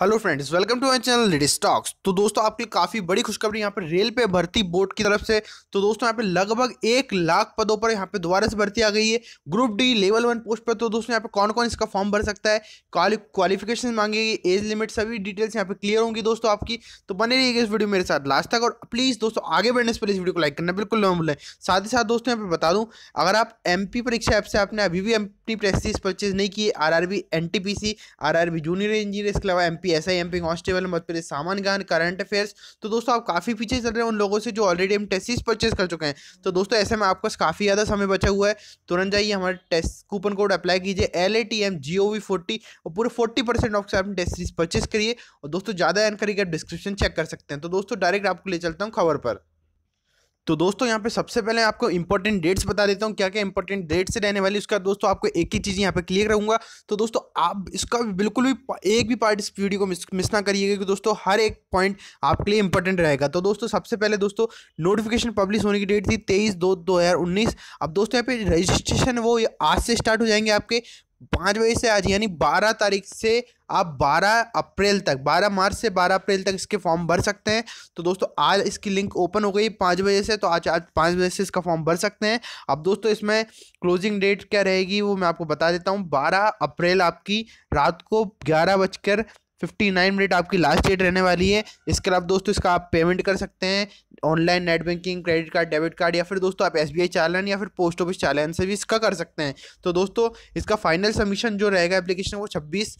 hello friends welcome to my channel lady stocks तो दोस्तों आपके काफ़ी बड़ी खुशखबरी यहाँ पर रेल पे भर्ती बोर्ड की तरफ से तो दोस्तों यहाँ पे लगभग एक लाख पदों पर यहाँ पे दोबारा से भर्ती आ गई है group D level one post पर तो दोस्तों यहाँ पे कौन कौन इसका फॉर्म भर सकता है क्वालिफिकेशन मांगेगी एज लिमिट सभी डिटेल्स यहाँ पे क्लियर होंगी दोस्तों आपकी तो बने रहिएगा इस वीडियो मेरे साथ लास्ट तक और प्लीज़ दोस्तों आगे बढ़ने से पहले इस वीडियो को लाइक करना बिल्कुल ना भूलें साथ ही साथ दोस्तों यहाँ पे बता दूँ अगर आप एम परीक्षा ऐप से आपने अभी भी एम प्रेस्टीज परचेज नहीं की R R B N T P R R B junior engineer इसके अलावा M P S I M P constable Madhya Pradesh सामान गान करंट अफेयर्स तो दोस्तों आप काफ़ी पीछे चल रहे हैं उन लोगों से जो ऑलरेडी हम टेस्टिस परचेज कर चुके हैं तो दोस्तों ऐसे में आपका काफ़ी ज़्यादा समय बचा हुआ है तुरंत जाइए हमारे टेस्ट कूपन कोड अप्लाई कीजिए L A T M G O V forty और पूरे फोर्टी परसेंट ऑफ से आप टेस्ट सीरीज परचेस करिए और दोस्तों ज़्यादा एन करिए डिस्क्रिप्शन चेक कर सकते हैं तो दोस्तों डायरेक्ट आपको ले चलता हूँ खबर पर तो दोस्तों यहाँ पे सबसे पहले आपको इंपॉर्टेंट डेट्स बता देता हूँ क्या क्या इंपॉर्टेंट डेट्स रहने वाली उसका दोस्तों आपको एक ही चीज़ यहाँ पे क्लियर रहूँगा तो दोस्तों आप इसका बिल्कुल भी एक भी पार्ट इस वीडियो को मिस ना करिएगा क्योंकि दोस्तों हर एक पॉइंट आपके लिए इंपॉर्टेंट रहेगा तो दोस्तों सबसे पहले दोस्तों नोटिफिकेशन पब्लिश होने की डेट थी तेईस दो दो हज़ार उन्नीस अब दोस्तों यहाँ पे रजिस्ट्रेशन वो आज से स्टार्ट हो जाएंगे आपके पाँच बजे से आज यानी बारह तारीख से आप बारह अप्रैल तक बारह मार्च से बारह अप्रैल तक इसके फॉर्म भर सकते हैं तो दोस्तों आज इसकी लिंक ओपन हो गई पाँच बजे से तो आज आज पाँच बजे से इसका फॉर्म भर सकते हैं अब दोस्तों इसमें क्लोजिंग डेट क्या रहेगी वो मैं आपको बता देता हूँ बारह अप्रैल आपकी रात को ग्यारह बजकर फिफ्टी नाइन मिनट आपकी लास्ट डेट रहने वाली है इसके अलावा दोस्तों इसका आप पेमेंट कर सकते हैं online net banking credit card debit card या फिर दोस्तों आप एस बी चालान या फिर पोस्ट ऑफिस चालान से भी इसका कर सकते हैं तो दोस्तों इसका फाइनल सबमिशन जो रहेगा एप्लीकेशन वो छब्बीस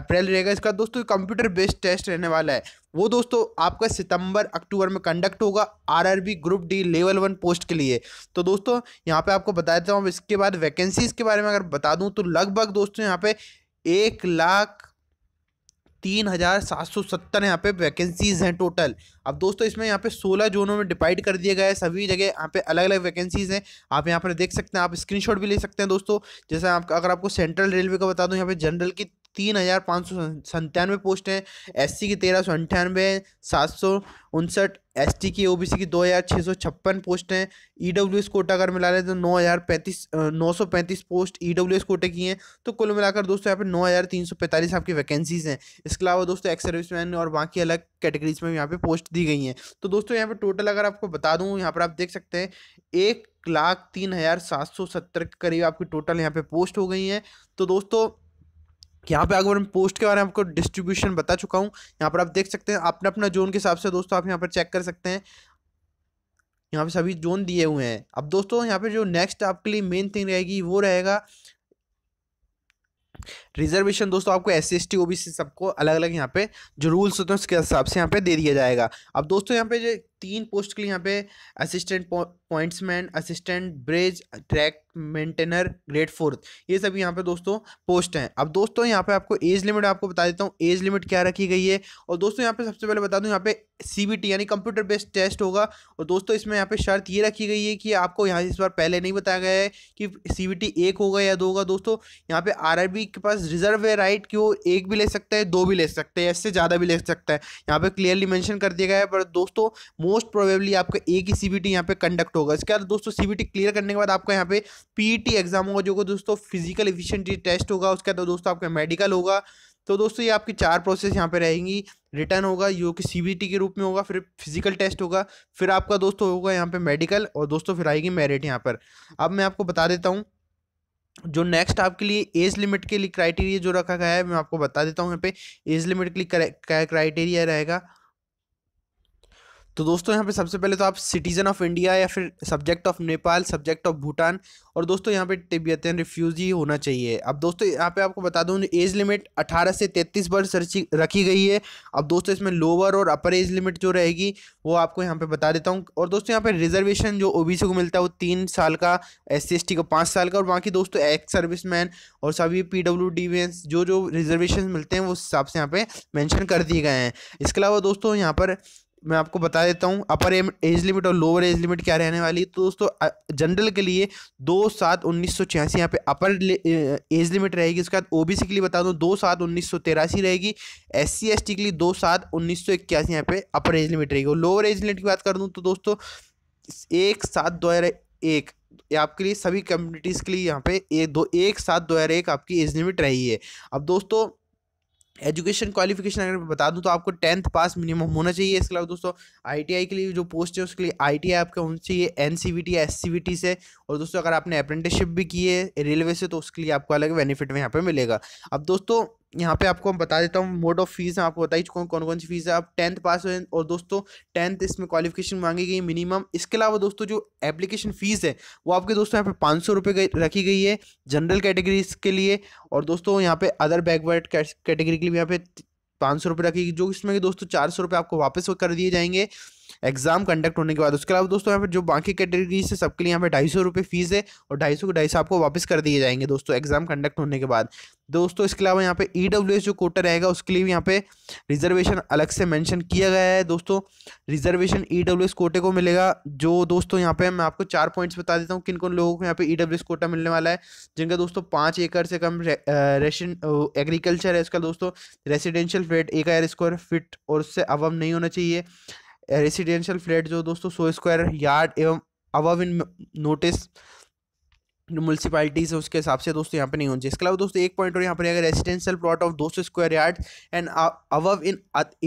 अप्रैल रहेगा इसका दोस्तों कंप्यूटर बेस्ड टेस्ट रहने वाला है वो दोस्तों आपका सितंबर अक्टूबर में कंडक्ट होगा RRB group D level one post के लिए तो दोस्तों यहाँ पे आपको बता देता हूँ इसके बाद वैकेंसीज़ के बारे में अगर बता दूँ तो लगभग दोस्तों यहाँ पे एक लाख तीन हज़ार सात सौ सत्तर यहाँ पे वैकेंसीज़ हैं टोटल अब दोस्तों इसमें यहाँ पे सोलह जोनों में डिवाइड कर दिया गया है सभी जगह यहाँ पे अलग अलग वैकेंसीज़ हैं आप यहाँ पर देख सकते हैं आप स्क्रीनशॉट भी ले सकते हैं दोस्तों जैसे आप अगर आपको सेंट्रल रेलवे का बता दूँ यहाँ पे जनरल की तीन हज़ार पाँच सौ संतानवे पोस्ट हैं एस की तेरह सौ अंठानवे हैं सात सौ उनसठ एस टी की ओ की दो हज़ार छः सौ छप्पन पोस्ट हैं ई डब्ल्यू एस कोटा अगर मिला लें तो नौ हज़ार पैंतीस नौ सौ पैंतीस पोस्ट ई डब्ल्यू एस कोटे की हैं तो कुल मिलाकर दोस्तों यहाँ पे नौ हज़ार तीन सौ पैंतालीस आपकी वैकेंसीज़ हैं इसके अलावा दोस्तों एक्स सर्विस मैन और बाकी अलग कैटेगरीज में यहाँ पर पोस्ट दी गई हैं तो दोस्तों यहाँ पर टोटल अगर आपको बता दूँ यहाँ पर आप देख सकते हैं एक लाख तीन हज़ार सात सौ सत्तर के करीब आपकी टोटल यहाँ पे पोस्ट हो गई हैं तो दोस्तों यहाँ पे अगर मैं पोस्ट के बारे में आपको डिस्ट्रीब्यूशन बता चुका हूँ यहाँ पर आप देख सकते हैं अपने अपना जोन के हिसाब से दोस्तों आप यहाँ पर चेक कर सकते हैं यहाँ पे सभी जोन दिए हुए हैं अब दोस्तों यहाँ पे जो नेक्स्ट आपके लिए मेन थिंग रहेगी वो रहेगा रिजर्वेशन दोस्तों आपको S C S T O B C सबको अलग अलग यहाँ पे जो रूल्स होते हैं उसके हिसाब से यहाँ पे दे दिया जाएगा अब दोस्तों यहाँ पे जो तीन पोस्ट के लिए यहाँ पे assistant pointsman assistant bridge track maintainer grade fourth ये सब यहाँ पे दोस्तों पोस्ट हैं अब दोस्तों यहाँ पे आपको एज लिमिट आपको बता देता हूँ एज लिमिट क्या रखी गई है और दोस्तों यहाँ पे सबसे पहले बता दूँ यहाँ पे सी यानी कंप्यूटर बेस्ड टेस्ट होगा और दोस्तों इसमें यहाँ पे शर्त ये रखी गई है कि आपको यहाँ इस बार पहले नहीं बताया गया है कि सी एक होगा या दो होगा दोस्तों यहाँ पे आर के पास पास रिजर्व है राइट कि वो एक भी ले सकता है दो भी ले सकता है इससे ज़्यादा भी ले सकता है यहाँ पे क्लियरली मेंशन कर दिया गया है पर दोस्तों मोस्ट प्रोबेबली आपका एक ही सीबीटी यहाँ पे कंडक्ट होगा इसके बाद दोस्तों सीबीटी क्लियर करने के बाद आपका यहाँ पे पी एग्जाम e होगा जो दोस्तों फिजिकल इफिशेंटी टेस्ट होगा उसके बाद दोस्तों आपका मेडिकल होगा तो दोस्तों ये आपकी चार प्रोसेस यहाँ पे रहेंगी रिटर्न होगा जो कि सी के रूप में होगा फिर फिजिकल टेस्ट होगा फिर आपका दोस्तों होगा यहाँ पे मेडिकल और दोस्तों फिर आएगी मेरिट यहाँ पर अब मैं आपको बता देता हूँ जो नेक्स्ट आपके लिए एज लिमिट के लिए क्राइटेरिया जो रखा गया है मैं आपको बता देता हूँ यहाँ पे एज लिमिट के लिए क्राइटेरिया रहेगा तो दोस्तों यहाँ पे सबसे पहले तो आप सिटीज़न ऑफ इंडिया या फिर subject of Nepal subject of Bhutan और दोस्तों यहाँ पे रिफ्यूज रिफ्यूजी होना चाहिए अब दोस्तों यहाँ पे आपको बता दूँ एज लिमिट 18 से 33 वर्ष रखी गई है अब दोस्तों इसमें लोअर और अपर एज लिमिट जो रहेगी वो आपको यहाँ पर बता देता हूँ और दोस्तों यहाँ पर रिजर्वेशन जो ओ को मिलता है वो तीन साल का एस सी को पाँच साल का और बाकी दोस्तों एक्स सर्विस और सभी पी डब्ल्यू जो जो रिजर्वेशन मिलते हैं वो हिसाब से यहाँ पर मैंशन कर दिए गए हैं इसके अलावा दोस्तों यहाँ पर मैं आपको बता देता हूँ अपर एज लिमिट और लोअर एज लिमिट क्या रहने वाली है तो दोस्तों जनरल के लिए दो सात उन्नीस सौ छियासी यहाँ पे अपर एज लिमिट रहेगी उसके बाद ओ बी सी के लिए बता दूँ दो सात उन्नीस सौ तेरासी रहेगी एस सी एस टी के लिए दो सात उन्नीस सौ इक्यासी यहाँ पे अपर एज लिमिट रहेगी और लोअर एज लिमिट की बात कर दूँ तो दोस्तों एक सात दो हज़ार एक आपके लिए सभी कम्युनिटीज़ के लिए यहाँ पे एक दो एक सात दो हज़ार एक आपकी एज लिमिट रही है अब दोस्तों एजुकेशन क्वालिफिकेशन अगर मैं बता दूँ तो आपको टेंथ पास मिनिमम होना चाहिए इसके अलावा दोस्तों आईटीआई के लिए जो पोस्ट है उसके लिए आईटीआई आपके होना चाहिए सी या टी से और दोस्तों अगर आपने अप्रेंटिसशिप भी की है रेलवे से तो उसके लिए आपको अलग बेनिफिट यहाँ पर मिलेगा अब दोस्तों यहाँ पे आपको बता देता हूँ मोड ऑफ फीस है आपको बता ही चुका हूँ कौन कौन सी फीस है आप टेंथ पास हुए और दोस्तों टेंथ इसमें क्वालिफिकेशन मांगी गई मिनिमम इसके अलावा दोस्तों जो एप्लीकेशन फ़ीस है वो आपके दोस्तों यहाँ पे पाँच सौ रुपये रखी गई है जनरल कैटेगरीज के लिए और दोस्तों यहाँ पे अदर बैकवर्ड कैटेगरी के लिए यहाँ पे पाँच सौ रुपये रखी जो इसमें दोस्तों चार सौ रुपये आपको वापस कर दिए जाएंगे एग्जाम कंडक्ट होने के बाद उसके अलावा दोस्तों यहाँ पर जो बाकी कैटेगरी है सबके लिए यहाँ पे ढाई सौ रुपये फीस है और ढाई सौ के ढाई सौ आपको वापस कर दिए जाएंगे दोस्तों एग्जाम कंडक्ट होने के बाद दोस्तों इसके अलावा यहाँ पे ई e जो कोटा रहेगा उसके लिए भी यहाँ पे रिजर्वेशन अलग से मेंशन किया गया है दोस्तों रिजर्वेशन ई e कोटे को मिलेगा जो दोस्तों यहाँ पे मैं आपको चार पॉइंट्स बता देता हूँ किन कौन लोगों को यहाँ पे ई e कोटा मिलने वाला है जिनका दोस्तों पाँच एकड़ से कम रेशन एग्रीकल्चर है उसका दोस्तों रेसिडेंशियल फ्लेट एक स्क्वायर फिट और उससे अवम नहीं होना चाहिए रेसिडेंशियल फ्लैट जो दोस्तों सौ स्क्वायर यार्ड एवं अबव इन नोटिस म्यूनसिपालिटीज़ उसके हिसाब से दोस्तों यहाँ पे नहीं होंगे चाहिए इसके अलावा दोस्तों एक पॉइंट और यहाँ पर अगर रेसिडेंशियल प्लॉट ऑफ दो सौ square yard and above in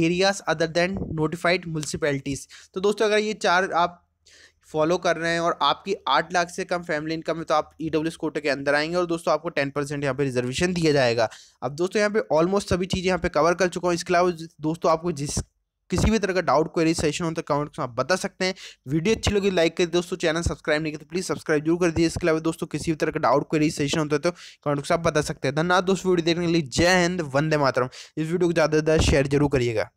areas other than notified municipalities तो दोस्तों अगर ये चार आप फॉलो कर रहे हैं और आपकी आठ लाख से कम फैमिली इनकम है तो आप ई डब्ल्यू कोटे के अंदर आएंगे और दोस्तों आपको टेन परसेंट यहाँ पे रिजर्वेशन दिया जाएगा अब दोस्तों यहाँ पे ऑलमोस्ट सभी चीज़ें यहाँ पे कवर कर चुका हूँ इसके अलावा दोस्तों आपको जिस किसी भी तरह का डाउट क्वेरी सेशन हो तो कमेंट में आप बता सकते हैं वीडियो अच्छी लगी लाइक करिए दोस्तों चैनल सब्सक्राइब नहीं किया तो प्लीज़ सब्सक्राइब जरूर कर दिए इसके अलावा दोस्तों किसी भी तरह का डाउट क्वेरी सेशन होता है तो कमेंट में आप बता सकते हैं धन्यवाद दोस्तों वीडियो देखने के लिए जय हिंद वंदे मातरम इस वीडियो को ज़्यादा से ज़्यादा शेयर जरूर करिएगा